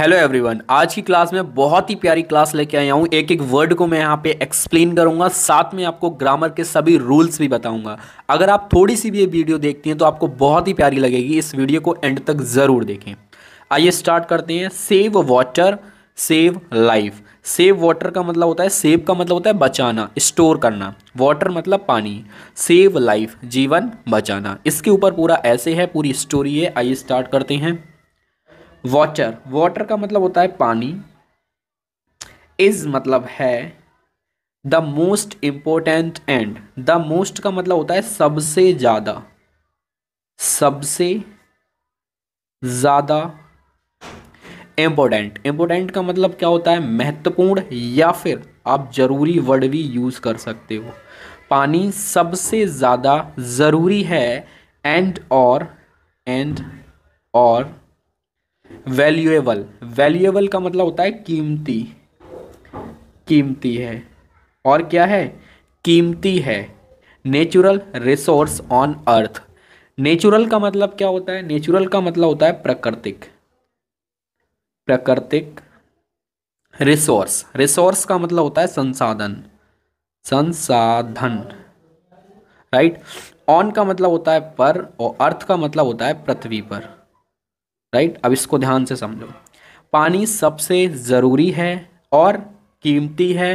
hello everyone आज की class में बहुत ही प्यारी क्लास लेके आया हूँ एक एक वर्ड को मैं यहाँ पे एक्सप्लेन करूँगा साथ में आपको ग्रामर के सभी रूल्स भी बताऊँगा अगर आप थोड़ी सी भी ये वीडियो देखती हैं तो आपको बहुत ही प्यारी लगेगी इस वीडियो को एंड तक ज़रूर देखें आइए स्टार्ट करते हैं save water save life save water का मतलब होता है सेव का मतलब होता है बचाना स्टोर करना वाटर मतलब पानी सेव लाइफ जीवन बचाना इसके ऊपर पूरा ऐसे है पूरी स्टोरी है आइए स्टार्ट करते हैं वॉचर वाटर का मतलब होता है पानी इज मतलब है the most important and the most का मतलब होता है सबसे ज़्यादा सबसे ज़्यादा इम्पोर्टेंट इम्पोर्टेंट का मतलब क्या होता है महत्वपूर्ण या फिर आप ज़रूरी वर्ड भी यूज़ कर सकते हो पानी सबसे ज़्यादा ज़रूरी है एंड और एंड और वैल्यूएबल वैल्यूएबल का मतलब होता है कीमती कीमती है और क्या है कीमती है natural resource on earth natural का मतलब क्या होता है नेचुरल का मतलब होता है प्राकृतिक प्राकृतिक रिसोर्स रिसोर्स का मतलब होता है संसाधन संसाधन राइट ऑन का मतलब होता है पर और अर्थ का मतलब होता है पृथ्वी पर राइट अब इसको ध्यान से समझो पानी सबसे ज़रूरी है और कीमती है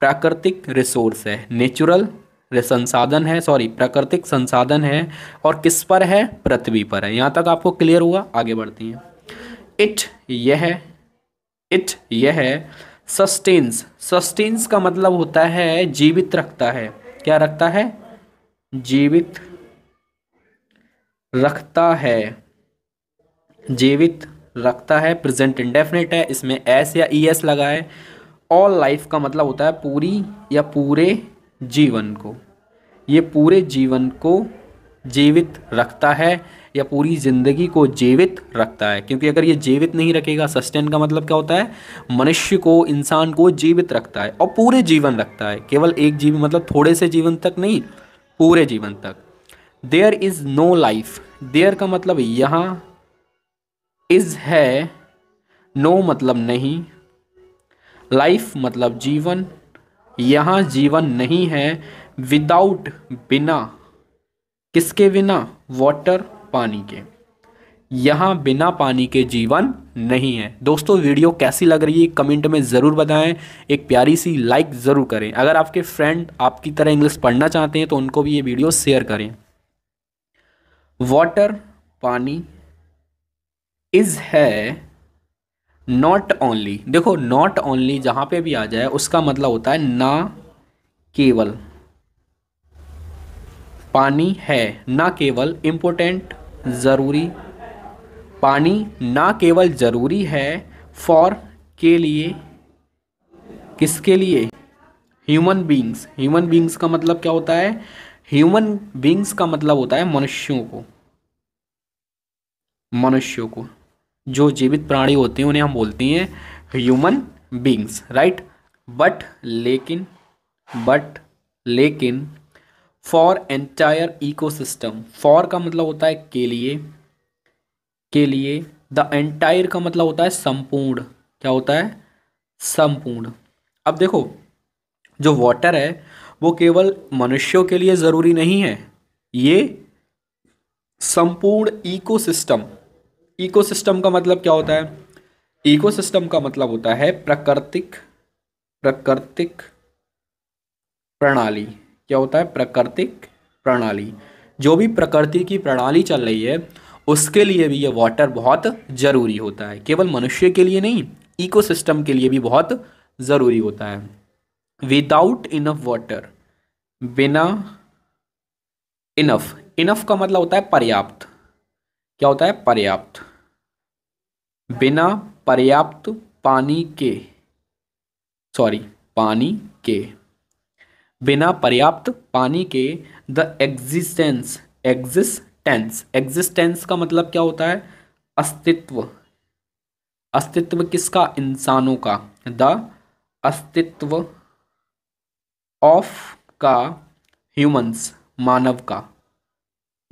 प्राकृतिक रिसोर्स है नेचुरल संसाधन है सॉरी प्राकृतिक संसाधन है और किस पर है पृथ्वी पर है यहाँ तक आपको क्लियर हुआ आगे बढ़ती हैं इट यह इट यह सस्टेंस सस्टेंस का मतलब होता है जीवित रखता है क्या रखता है जीवित रखता है जीवित रखता है प्रेजेंट इंडेफिनिट है इसमें एस या ई e एस लगा है ऑल लाइफ का मतलब होता है पूरी या पूरे जीवन को ये पूरे जीवन को जीवित रखता है या पूरी ज़िंदगी को जीवित रखता है क्योंकि अगर ये जीवित नहीं रखेगा सस्टेन का मतलब क्या होता है मनुष्य को इंसान को जीवित रखता है और पूरे जीवन रखता है केवल एक जीवन मतलब थोड़े से जीवन तक नहीं पूरे जीवन तक there is no life there का मतलब यहाँ इज़ है नो मतलब नहीं लाइफ मतलब जीवन यहाँ जीवन नहीं है विदाउट बिना किसके बिना वाटर पानी के यहाँ बिना पानी के जीवन नहीं है दोस्तों वीडियो कैसी लग रही है कमेंट में ज़रूर बताएं एक प्यारी सी लाइक ज़रूर करें अगर आपके फ्रेंड आपकी तरह इंग्लिश पढ़ना चाहते हैं तो उनको भी ये वीडियो शेयर करें वाटर पानी इज है नॉट ओनली देखो नॉट ओनली जहां पे भी आ जाए उसका मतलब होता है ना केवल पानी है ना केवल इम्पोर्टेंट ज़रूरी पानी ना केवल ज़रूरी है फॉर के लिए किसके लिए ह्यूमन बींग्स ह्यूमन बींग्स का मतलब क्या होता है ह्यूमन बींग्स का मतलब होता है मनुष्यों को मनुष्यों को जो जीवित प्राणी होते हैं उन्हें हम बोलते हैं ह्यूमन बींग्स राइट बट लेकिन बट लेकिन फॉर एंटायर इकोसिस्टम फॉर का मतलब होता है के लिए के लिए द एंटायर का मतलब होता है संपूर्ण क्या होता है संपूर्ण अब देखो जो वाटर है वो केवल मनुष्यों के लिए ज़रूरी नहीं है ये संपूर्ण इकोसिस्टम इकोसिस्टम का मतलब क्या होता है इकोसिस्टम का मतलब होता है प्राकृतिक प्राकृतिक प्रणाली क्या होता है प्राकृतिक प्रणाली जो भी प्रकृति की प्रणाली चल रही है उसके लिए भी ये वाटर बहुत ज़रूरी होता है केवल मनुष्य के लिए नहीं इकोसिस्टम के लिए भी बहुत ज़रूरी होता है विदाउट इनफ वाटर बिना इनफ इनफ का मतलब होता है पर्याप्त क्या होता है पर्याप्त बिना पर्याप्त पानी के सॉरी पानी के बिना पर्याप्त पानी के द एग्जिस्टेंस एग्जिस्टेंस एग्जिस्टेंस का मतलब क्या होता है अस्तित्व अस्तित्व किसका इंसानों का द अस्तित्व ऑफ का ह्यूमंस मानव का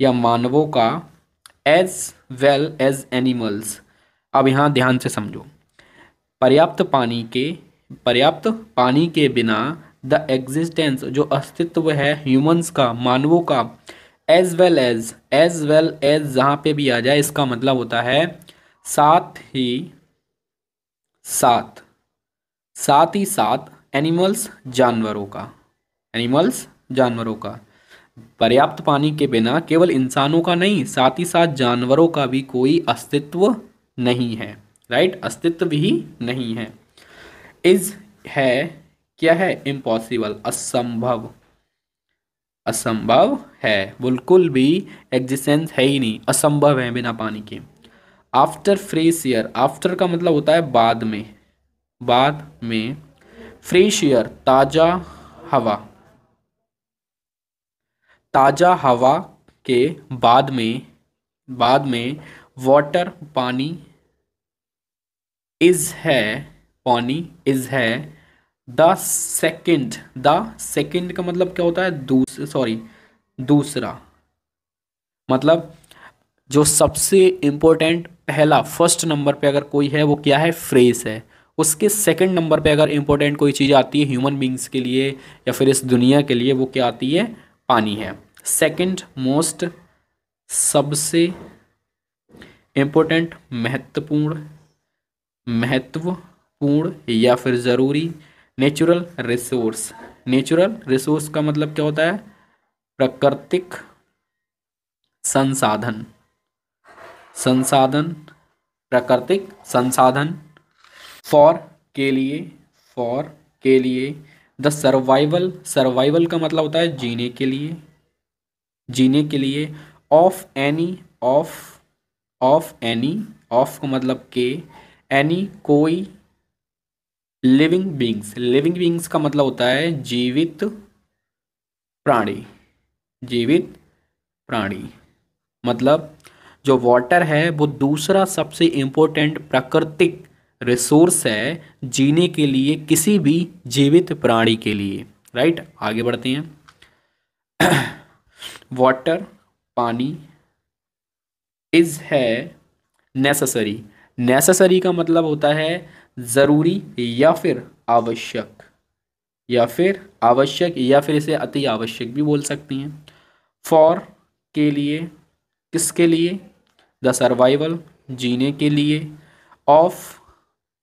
या मानवों का एज वेल एज एनिमल्स अब यहाँ ध्यान से समझो पर्याप्त पानी के पर्याप्त पानी के बिना द एग्जिस्टेंस जो अस्तित्व है ह्यूमंस का मानवों का as well as as well as जहाँ पे भी आ जाए इसका मतलब होता है साथ ही साथ साथ ही साथ एनिमल्स जानवरों का एनिमल्स जानवरों का पर्याप्त पानी के बिना केवल इंसानों का नहीं साथ ही साथ जानवरों का भी कोई अस्तित्व नहीं है राइट अस्तित्व भी नहीं है इज है क्या है इम्पॉसिबल असंभव असंभव है बिल्कुल भी एग्जिस्टेंस है ही नहीं असंभव है बिना पानी के आफ्टर फ्रेश ईयर आफ्टर का मतलब होता है बाद में बाद में फ्रेश ईयर ताज़ा हवा ताज़ा हवा के बाद में बाद में वाटर पानी इज़ है पानी इज़ है द सेकेंड द सेकेंड का मतलब क्या होता है दूस सॉरी दूसरा मतलब जो सबसे इम्पोर्टेंट पहला फर्स्ट नंबर पे अगर कोई है वो क्या है फ्रेस है उसके सेकंड नंबर पे अगर इम्पोर्टेंट कोई चीज़ आती है ह्यूमन बींग्स के लिए या फिर इस दुनिया के लिए वो क्या आती है पानी है सेकंड मोस्ट सबसे इम्पोर्टेंट महत्वपूर्ण महत्वपूर्ण या फिर ज़रूरी नेचुरल रिसोर्स नेचुरल रिसोर्स का मतलब क्या होता है प्राकृतिक संसाधन संसाधन प्राकृतिक संसाधन फॉर के लिए फॉर के लिए द सर्वाइवल सर्वाइवल का मतलब होता है जीने के लिए जीने के लिए of any of of any of का मतलब के एनी कोई लिविंग बींग्स लिविंग बींग्स का मतलब होता है जीवित प्राणी जीवित प्राणी मतलब जो वाटर है वो दूसरा सबसे इम्पोर्टेंट प्राकृतिक रिसोर्स है जीने के लिए किसी भी जीवित प्राणी के लिए राइट आगे बढ़ते हैं वाटर पानी इज है नेसेसरी नेसेसरी का मतलब होता है ज़रूरी या फिर आवश्यक या फिर आवश्यक या फिर इसे अति आवश्यक भी बोल सकते हैं फॉर के लिए किसके लिए द सर्वाइवल जीने के लिए of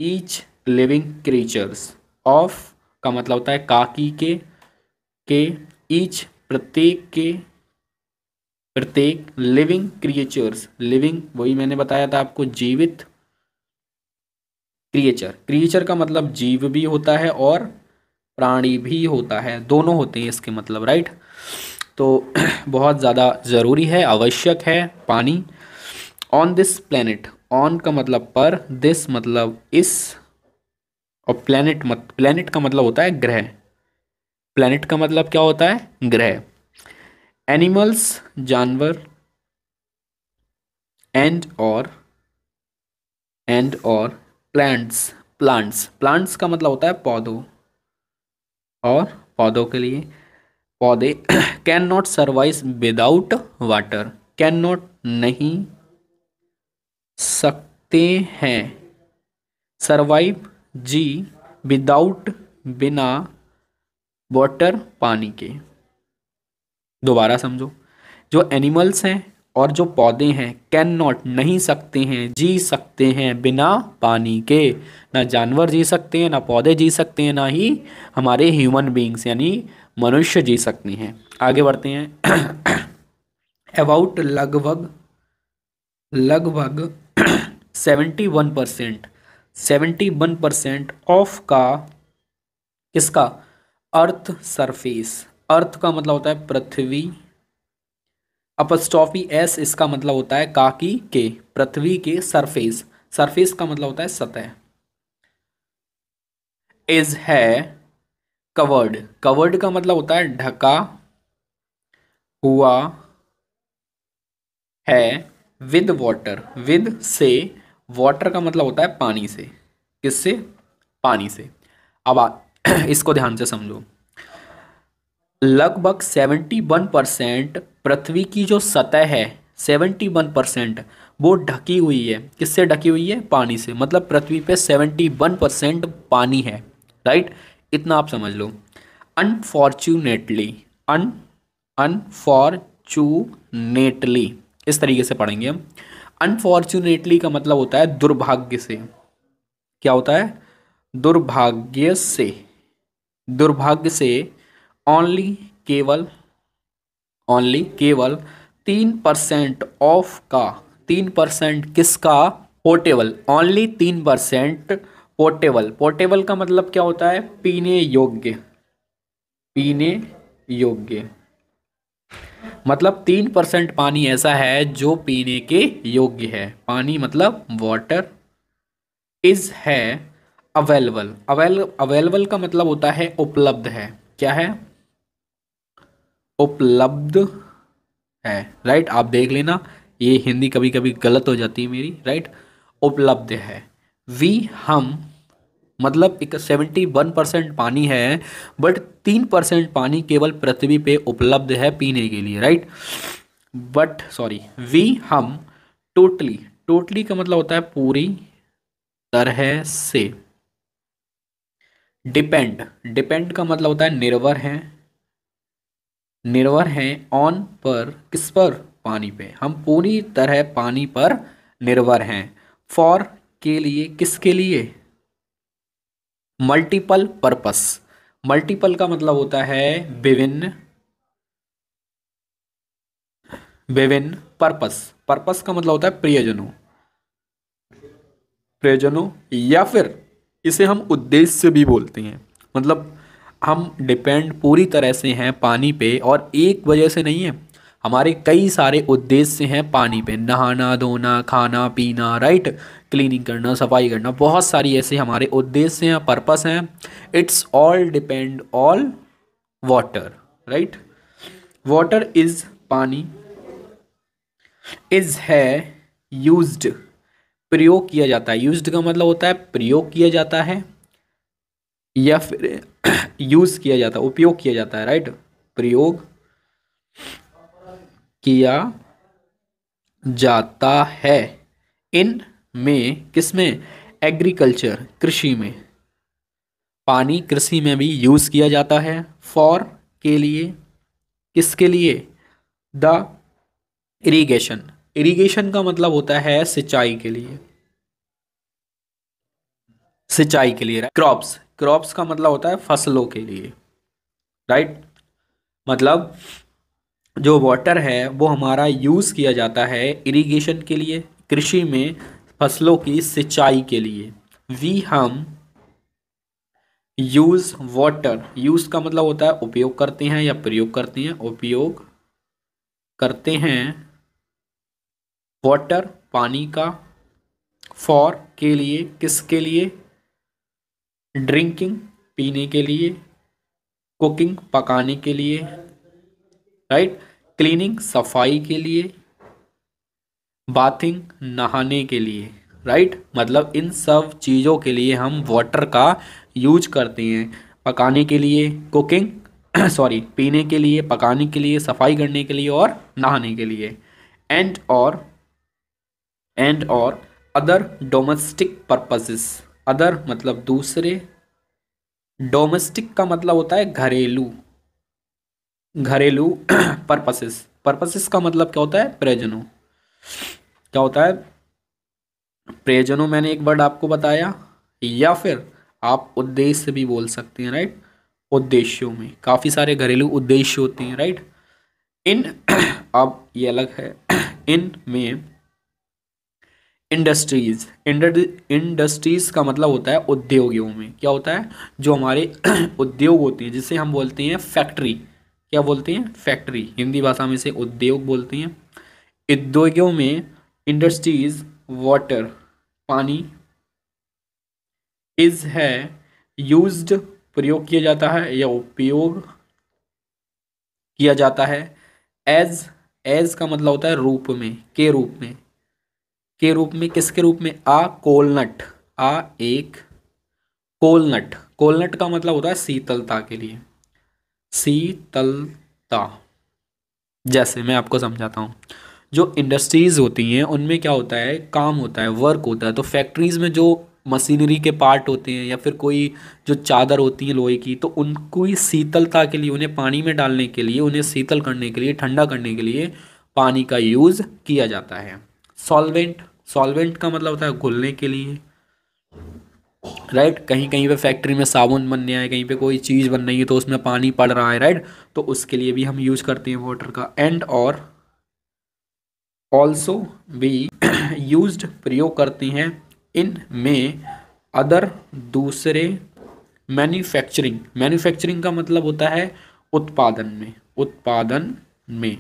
each living creatures of का मतलब होता है काकी के के ईच प्रत्येक के प्रत्येक लिविंग क्रिएचर्स लिविंग वही मैंने बताया था आपको जीवित क्रिएचर क्रिएचर का मतलब जीव भी होता है और प्राणी भी होता है दोनों होते हैं इसके मतलब राइट तो बहुत ज़्यादा ज़रूरी है आवश्यक है पानी ऑन दिस प्लेनेट ऑन का मतलब पर दिस मतलब इस और प्लैनेट मत प्लैनेट का मतलब होता है ग्रह प्लैनेट का मतलब क्या होता है ग्रह एनिमल्स जानवर एंड और एंड और प्लांट्स प्लांट्स प्लांट्स का मतलब होता है पौधों और पौधों के लिए पौधे can not survive without water can not नहीं सकते हैं सरवाइव जी विदाउट बिना वाटर पानी के दोबारा समझो जो एनिमल्स हैं और जो पौधे हैं कैन नॉट नहीं सकते हैं जी सकते हैं बिना पानी के ना जानवर जी सकते हैं ना पौधे जी सकते हैं ना ही हमारे ह्यूमन बींग्स यानी मनुष्य जी सकते हैं आगे बढ़ते हैं अबाउट लगभग लगभग seventy one percent seventy one percent of का किसका अर्थ सरफेस अर्थ का मतलब होता है पृथ्वी अपस्टॉफी एस इसका मतलब होता है काकी के पृथ्वी के सरफेस सरफेस का मतलब होता है सतह इज है कवर्ड कवर्ड का मतलब होता है ढका हुआ है विद वाटर विद से वाटर का मतलब होता है पानी से किससे पानी से अब आ, इसको ध्यान से समझो लगभग सेवेंटी वन परसेंट पृथ्वी की जो सतह है सेवेंटी वन परसेंट वो ढकी हुई है किससे ढकी हुई है पानी से मतलब पृथ्वी पे सेवेंटी वन परसेंट पानी है राइट इतना आप समझ लो अनफॉर्चुनेटली अन अनफॉर्चुनेटली इस तरीके से पढ़ेंगे हम अनफॉर्चुनेटली का मतलब होता है दुर्भाग्य से क्या होता है दुर्भाग्य से दुर्भाग्य से ओनली केवल ओनली केवल तीन परसेंट ऑफ का तीन परसेंट किसका पोर्टेबल ओनली तीन परसेंट पोर्टेबल पोर्टेबल का मतलब क्या होता है पीने योग्य पीने योग्य मतलब तीन परसेंट पानी ऐसा है जो पीने के योग्य है पानी मतलब वाटर इज है अवेलेबल अवेल अवेलेबल का मतलब होता है उपलब्ध है क्या है उपलब्ध है राइट आप देख लेना ये हिंदी कभी कभी गलत हो जाती है मेरी राइट उपलब्ध है वी हम मतलब एक सेवेंटी वन परसेंट पानी है बट तीन परसेंट पानी केवल पृथ्वी पे उपलब्ध है पीने के लिए राइट बट सॉरी वी हम टोटली टोटली का मतलब होता है पूरी तरह से डिपेंड डिपेंड का मतलब होता है निर्भर है निर्भर है ऑन पर किस पर पानी पे हम पूरी तरह पानी पर निर्भर हैं फॉर के लिए किसके लिए मल्टीपल पर्पस मल्टीपल का मतलब होता है विभिन्न विभिन्न पर्पस पर्पस का मतलब होता है प्रियजनों प्रियजनों या फिर इसे हम उद्देश्य भी बोलते हैं मतलब हम डिपेंड पूरी तरह से हैं पानी पे और एक वजह से नहीं है हमारे कई सारे उद्देश्य हैं पानी पे नहाना धोना खाना पीना राइट क्लीनिंग करना सफाई करना बहुत सारी ऐसे हमारे उद्देश्य हैं पर्पस हैं it's all depend all water right water is पानी इज है यूज्ड प्रयोग किया जाता है यूज्ड का मतलब होता है प्रयोग किया जाता है या फिर यूज़ किया जाता है उपयोग किया जाता है राइट प्रयोग किया जाता है इन में किसमें एग्रीकल्चर कृषि में पानी कृषि में भी यूज़ किया जाता है फॉर के लिए किसके लिए द इरीगेशन इरीगेशन का मतलब होता है सिंचाई के लिए सिंचाई के लिए क्रॉप्स क्रॉप्स का मतलब होता है फसलों के लिए राइट मतलब जो वाटर है वो हमारा यूज़ किया जाता है इरिगेशन के लिए कृषि में फसलों की सिंचाई के लिए वी हम यूज़ वाटर यूज़ का मतलब होता है उपयोग करते हैं या प्रयोग करते हैं उपयोग करते हैं वाटर पानी का फॉर के लिए किसके लिए ड्रिंकिंग पीने के लिए कुकिंग पकाने के लिए राइट क्लीनिंग सफाई के लिए बाथिंग नहाने के लिए राइट मतलब इन सब चीज़ों के लिए हम वाटर का यूज करते हैं पकाने के लिए कुकिंग सॉरी पीने के लिए पकाने के लिए सफाई करने के लिए और नहाने के लिए एंड और एंड और अदर डोमेस्टिक पर्पसेस अदर मतलब दूसरे डोमेस्टिक का मतलब होता है घरेलू घरेलू पर्पसेस पर्पसेस का मतलब क्या होता है प्रयोजनों क्या होता है प्रयोजनों मैंने एक वर्ड आपको बताया या फिर आप उद्देश्य भी बोल सकते हैं राइट उद्देश्यों में काफ़ी सारे घरेलू उद्देश्य होते हैं राइट इन अब ये अलग है इन में इंडस्ट्रीज इंडस्ट्रीज का मतलब होता है उद्योगियों में क्या होता है जो हमारे उद्योग होते हैं जिसे हम बोलते हैं फैक्ट्री क्या बोलते हैं फैक्ट्री हिंदी भाषा में से उद्योग बोलते हैं उद्योगों में इंडस्ट्रीज वाटर पानी इज है यूज्ड प्रयोग किया जाता है या उपयोग किया जाता है एज एज का मतलब होता है रूप में के रूप में के रूप में किसके रूप में आ कोलनट आ एक कोलनट कोलनट का मतलब होता है शीतलता के लिए शीतलता जैसे मैं आपको समझाता हूँ जो इंडस्ट्रीज़ होती हैं उनमें क्या होता है काम होता है वर्क होता है तो फैक्ट्रीज़ में जो मशीनरी के पार्ट होते हैं या फिर कोई जो चादर होती है लोहे की तो उनको ही शीतलता के लिए उन्हें पानी में डालने के लिए उन्हें शीतल करने के लिए ठंडा करने के लिए पानी का यूज़ किया जाता है सॉल्वेंट सॉल्वेंट का मतलब होता है घुलने के लिए राइट कहीं कहीं पे फैक्ट्री में साबुन बनने है कहीं पे कोई चीज़ बन रही है तो उसमें पानी पड़ रहा है राइट तो उसके लिए भी हम यूज़ करते हैं वाटर का एंड और ऑल्सो भी यूज प्रयोग करते हैं इन में अदर दूसरे मैन्युफैक्चरिंग मैन्युफैक्चरिंग का मतलब होता है उत्पादन में उत्पादन में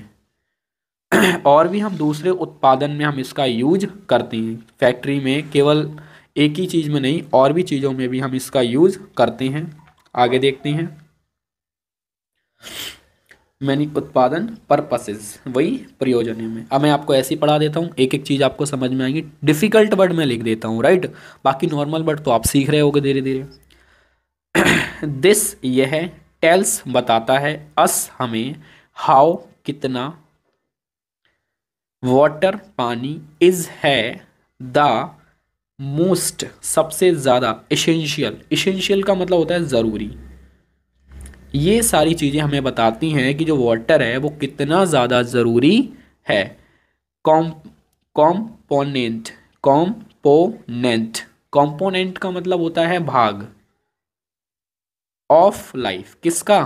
और भी हम दूसरे उत्पादन में हम इसका यूज करते हैं फैक्ट्री में केवल एक ही चीज़ में नहीं और भी चीज़ों में भी हम इसका यूज़ करते हैं आगे देखते हैं मैनी उत्पादन पर्पसेस वही प्रयोजन में अब मैं आपको ऐसे ही पढ़ा देता हूँ एक एक चीज़ आपको समझ में आएगी डिफ़िकल्ट वर्ड मैं लिख देता हूँ राइट बाकी नॉर्मल वर्ड तो आप सीख रहे होगे धीरे धीरे दिस यह टेल्स बताता है अस हमें हाउ कितना वाटर पानी इज़ है द मोस्ट सबसे ज़्यादा इशेंशियल इशेंशियल का मतलब होता है ज़रूरी ये सारी चीज़ें हमें बताती हैं कि जो वाटर है वो कितना ज़्यादा ज़रूरी है कॉम कॉम्पोनेंट कॉम्पोनेंट कॉम्पोनेंट का मतलब होता है भाग ऑफ लाइफ किसका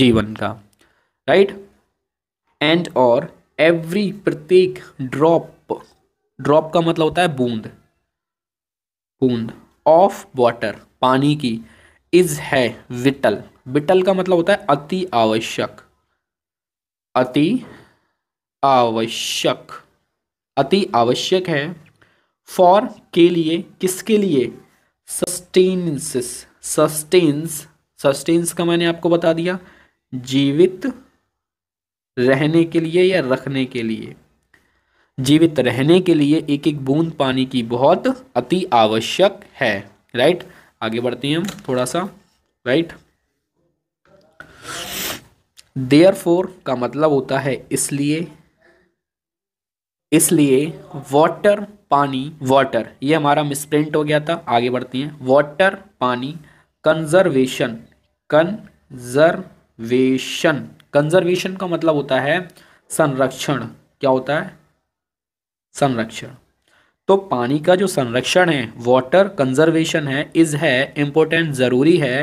जीवन का राइट एंड और एवरी प्रत्येक ड्रॉप ड्रॉप का मतलब होता है बूंद बूंद ऑफ वाटर पानी की इज है विटल विटल का मतलब होता है अति आवश्यक अति आवश्यक अति आवश्यक है फॉर के लिए किसके लिए सस्टेन्स सस्टेन्स सस्टेन्स का मैंने आपको बता दिया जीवित रहने के लिए या रखने के लिए जीवित रहने के लिए एक एक बूंद पानी की बहुत अति आवश्यक है राइट आगे बढ़ते हैं हम थोड़ा सा राइट देयर फोर का मतलब होता है इसलिए इसलिए वाटर पानी वाटर ये हमारा मिसप्रिंट हो गया था आगे बढ़ते हैं वाटर पानी कंजर्वेशन कंजर्वेशन कंजर्वेशन का मतलब होता है संरक्षण क्या होता है संरक्षण तो पानी का जो संरक्षण है वाटर कंजर्वेशन है इज़ है इम्पोर्टेंट ज़रूरी है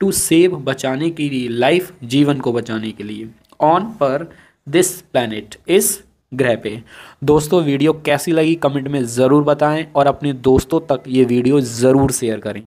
टू सेव बचाने के लिए लाइफ जीवन को बचाने के लिए ऑन पर दिस प्लानट इस ग्रह पे दोस्तों वीडियो कैसी लगी कमेंट में ज़रूर बताएं और अपने दोस्तों तक ये वीडियो ज़रूर शेयर करें